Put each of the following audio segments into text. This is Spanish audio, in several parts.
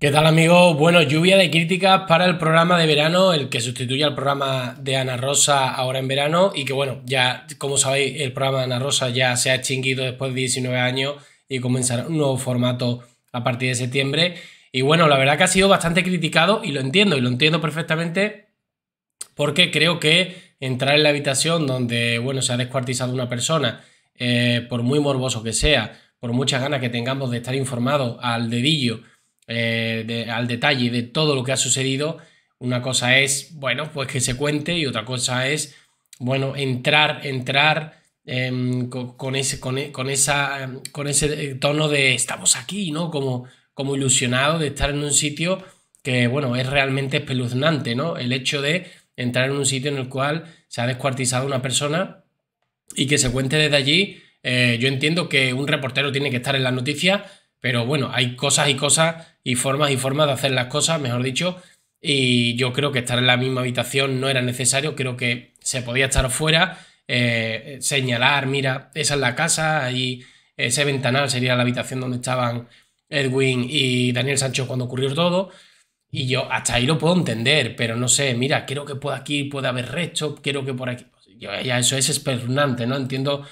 ¿Qué tal amigos? Bueno, lluvia de críticas para el programa de verano, el que sustituye al programa de Ana Rosa ahora en verano y que bueno, ya como sabéis, el programa de Ana Rosa ya se ha extinguido después de 19 años y comenzará un nuevo formato a partir de septiembre. Y bueno, la verdad que ha sido bastante criticado y lo entiendo, y lo entiendo perfectamente porque creo que entrar en la habitación donde, bueno, se ha descuartizado una persona, eh, por muy morboso que sea, por muchas ganas que tengamos de estar informados al dedillo, eh, de, al detalle de todo lo que ha sucedido, una cosa es, bueno, pues que se cuente y otra cosa es, bueno, entrar, entrar em, con, ese, con, e, esa, em, con ese eh, tono de estamos aquí, ¿no? Como, como ilusionado de estar en un sitio que, bueno, es realmente espeluznante, ¿no? El hecho de entrar en un sitio en el cual se ha descuartizado una persona y que se cuente desde allí. Eh, yo entiendo que un reportero tiene que estar en la noticia pero bueno, hay cosas y cosas y formas y formas de hacer las cosas, mejor dicho. Y yo creo que estar en la misma habitación no era necesario, creo que se podía estar fuera, eh, señalar, mira, esa es la casa, ahí ese ventanal sería la habitación donde estaban Edwin y Daniel Sancho cuando ocurrió todo. Y yo hasta ahí lo puedo entender, pero no sé, mira, creo que por aquí puede haber resto, creo que por aquí. ya eso es espeluznante, ¿no? Entiendo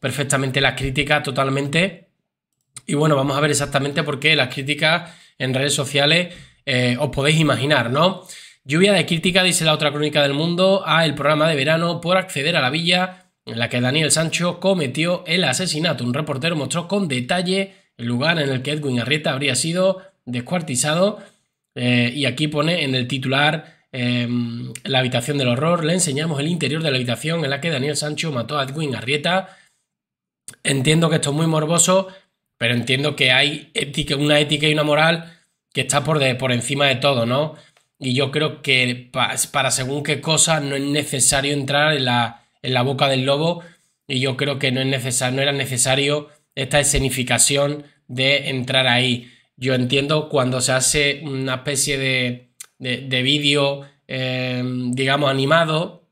perfectamente las críticas totalmente. Y bueno, vamos a ver exactamente por qué las críticas en redes sociales eh, os podéis imaginar, ¿no? Lluvia de crítica, dice la otra crónica del mundo, a el programa de verano por acceder a la villa en la que Daniel Sancho cometió el asesinato. Un reportero mostró con detalle el lugar en el que Edwin Arrieta habría sido descuartizado eh, y aquí pone en el titular em, la habitación del horror. Le enseñamos el interior de la habitación en la que Daniel Sancho mató a Edwin Arrieta. Entiendo que esto es muy morboso, pero entiendo que hay ética, una ética y una moral que está por, por encima de todo, ¿no? Y yo creo que para según qué cosas no es necesario entrar en la, boca del lobo y yo creo que no, es no era necesario esta escenificación de entrar ahí. Yo entiendo cuando se hace una especie de, de, vídeo, em, digamos, animado,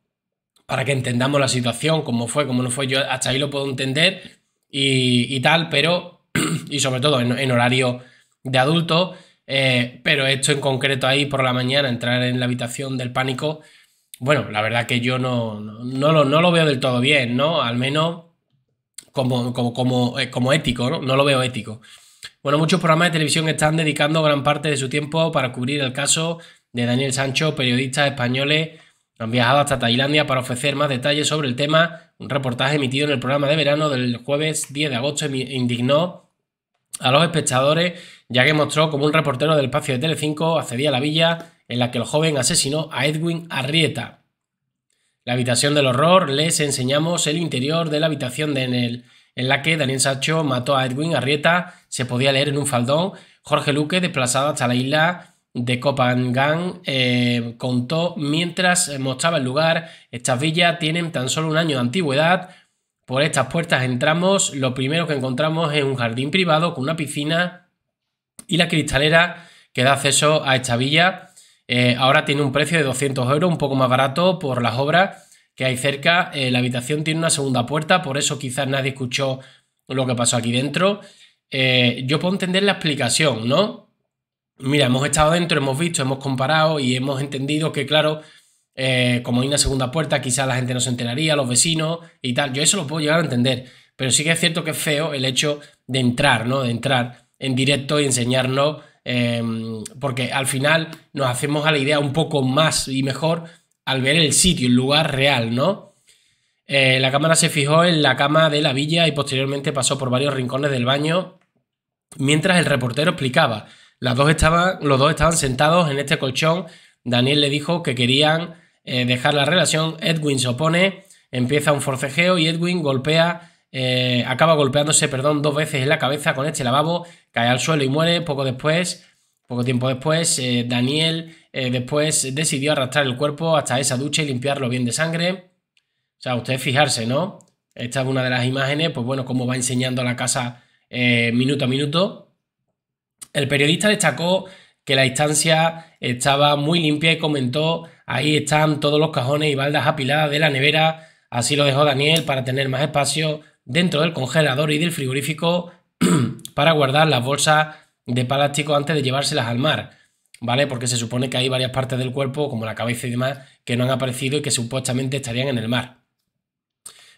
para que entendamos la situación, cómo fue, cómo no fue, yo hasta ahí lo puedo entender y, y tal, pero y sobre todo en, horario de adulto, eh, pero esto en concreto ahí por la mañana, entrar en la habitación del pánico, bueno, la verdad que yo no, no, lo, no lo, veo del todo bien, ¿no? Al menos eh, como, ético, ¿no? No lo veo ético. Bueno, muchos programas de televisión están dedicando gran parte de su tiempo para cubrir el caso de Daniel Sancho, periodistas españoles han viajado hasta Tailandia para ofrecer más detalles sobre el tema. Un reportaje emitido en el programa de verano del jueves 10 de agosto indignó a los espectadores, ya que mostró como un reportero del espacio de Telecinco accedía a la villa en la que el joven asesinó a Edwin Arrieta. La habitación del horror, les enseñamos el interior de la habitación de en, en la que Daniel Sacho mató a Edwin Arrieta, se podía leer en un faldón. Jorge Luque, desplazado hasta la isla de Copangán, eh, contó mientras mostraba el lugar, estas villas tienen tan solo un año de antigüedad, por estas puertas entramos, lo primero que encontramos es un jardín privado con una piscina y la cristalera que da acceso a esta villa. Eh, ahora tiene un precio de 200 euros, un poco más barato por las obras que hay cerca. Eh, la habitación tiene una segunda puerta, por eso quizás nadie escuchó lo que pasó aquí dentro. Eh, yo puedo entender la explicación, ¿no? Mira, hemos estado dentro, hemos visto, hemos comparado y hemos entendido que, claro, eh, como hay una segunda puerta, quizá la gente no se enteraría, los vecinos y tal. Yo eso lo puedo llegar a entender, pero sí que es cierto que es feo el hecho de entrar, ¿no? De entrar en directo y enseñarnos, em, porque al final nos hacemos a la idea un poco más y mejor al ver el sitio, el lugar real, ¿no? Eh, la cámara se fijó en la cama de la villa y posteriormente pasó por varios rincones del baño mientras el reportero explicaba. Las dos los dos estaban sentados en este colchón. Daniel le dijo que querían eh, dejar la relación, Edwin se opone, empieza un forcejeo y Edwin golpea, eh, acaba golpeándose, perdón, dos veces en la cabeza con este lavabo, cae al suelo y muere poco después. Poco tiempo después, eh, Daniel después decidió arrastrar el cuerpo hasta esa ducha y limpiarlo bien de sangre. O sea, ustedes fijarse, ¿no? Esta es una de las imágenes, pues bueno, cómo va enseñando la casa minuto a minuto. El periodista destacó que la instancia estaba muy limpia y comentó, ahí están todos los cajones y baldas apiladas de la nevera, así lo dejó Daniel para tener más espacio dentro del congelador y del frigorífico para guardar las bolsas de plástico antes de llevárselas al mar, ¿vale? Porque se supone que hay varias partes del cuerpo, como la cabeza y demás, que no han aparecido y que supuestamente estarían en el mar.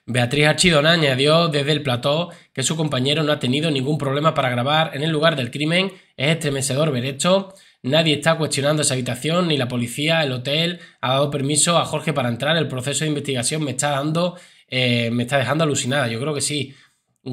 Beatriz Archidona añadió desde el plató que su compañero no ha tenido ningún problema para grabar en el lugar del crimen. Es estremecedor ver esto. Nadie está cuestionando esa habitación, ni la policía, el hotel ha dado permiso a Jorge para entrar. El proceso de investigación me está dando, eh, me está dejando alucinada. Yo creo que sí.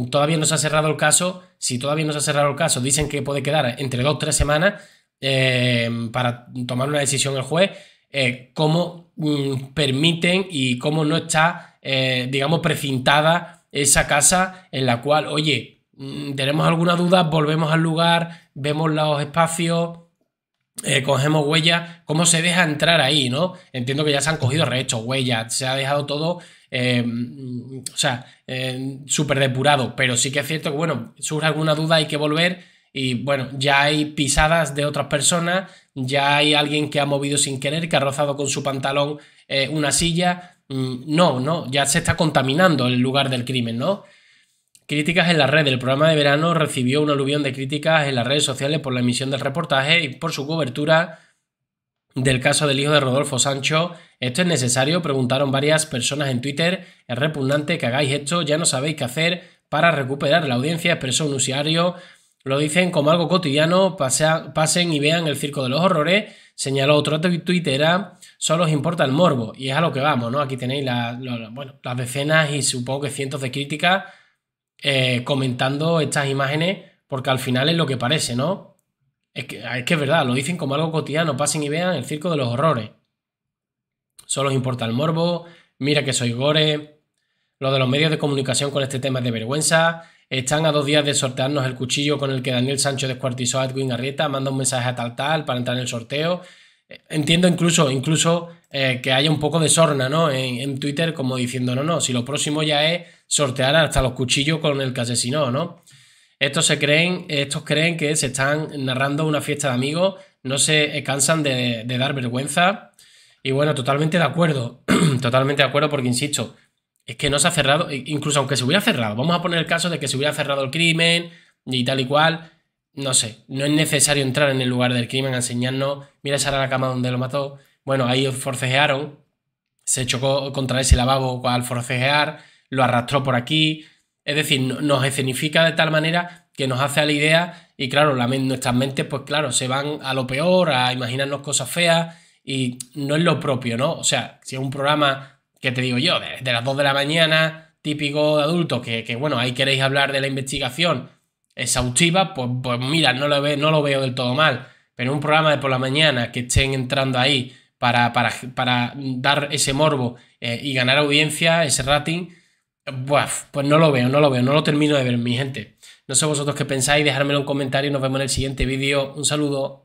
Todavía no se ha cerrado el caso. Si todavía no se ha cerrado el caso, dicen que puede quedar entre dos o tres semanas eh, para tomar una decisión el juez. Eh, ¿Cómo mm, permiten y cómo no está eh, digamos, precintada esa casa en la cual, oye, mm, tenemos alguna duda, volvemos al lugar, vemos los espacios, eh, cogemos huellas, cómo se deja entrar ahí, ¿no? Entiendo que ya se han cogido restos, huellas, se ha dejado todo, eh, mm, o sea, súper depurado, pero sí que es cierto que, bueno, surge alguna duda, hay que volver y, bueno, ya hay pisadas de otras personas, ya hay alguien que ha movido sin querer, que ha rozado con su pantalón una silla, Mm, no, no, ya se está contaminando el lugar del crimen, ¿no? Críticas en la red. El programa de verano recibió un aluvión de críticas en las redes sociales por la emisión del reportaje y por su cobertura del caso del hijo de Rodolfo Sancho. ¿Esto es necesario? Preguntaron varias personas en Twitter. Es repugnante que hagáis esto, ya no sabéis qué hacer para recuperar la audiencia, expresó un usuario. Lo dicen como algo cotidiano, pasen y vean el circo de los horrores señaló otro era solo os importa el morbo, y es a lo que vamos, ¿no? Aquí tenéis las decenas y supongo que cientos de críticas eh, comentando estas imágenes, porque al final es lo que parece, ¿no? Es que, es que es verdad, lo dicen como algo cotidiano, pasen y vean el circo de los horrores. Solo os importa el morbo, mira que soy gore, lo de los medios de comunicación con este tema es de vergüenza, están a dos días de sortearnos el cuchillo con el que Daniel Sancho descuartizó a Edwin Arrieta. Manda un mensaje a tal tal para entrar en el sorteo. Eh, entiendo incluso, incluso eh, que haya un poco de sorna ¿no? En, Twitter, como diciendo, no, no, si lo próximo ya es sortear hasta los cuchillos con el que asesinó, ¿no? Estos, se creen, estos creen que se están narrando una fiesta de amigos, no se cansan de dar vergüenza. Y bueno, totalmente de acuerdo, totalmente de acuerdo, porque insisto, es que no se ha cerrado, e-, incluso aunque se hubiera cerrado, vamos a poner el caso de que se hubiera cerrado el crimen y tal y cual, no sé, no es necesario entrar en el lugar del crimen a enseñarnos, mira esa era la cama donde lo mató, bueno, ahí forcejearon, se chocó contra ese lavabo al forcejear, lo arrastró por aquí, es decir, nos escenifica de tal manera que nos hace a la idea y claro, nuestras mentes pues claro, se van a lo peor, a imaginarnos cosas feas y no es lo propio, ¿no? O sea, si es un programa ¿qué te digo yo? De, las 2 de la mañana, típico de adulto, que, bueno, ahí queréis hablar de la investigación exhaustiva, pues, pues, mira, no lo, ve, no lo veo del todo mal. Pero un programa de por la mañana que estén entrando ahí para, para, para dar ese morbo eh, y ganar audiencia, ese rating, pues no lo veo, no lo veo, no lo termino de ver, mi gente. No sé vosotros qué pensáis, dejármelo en comentario y nos vemos en el siguiente vídeo. Un saludo.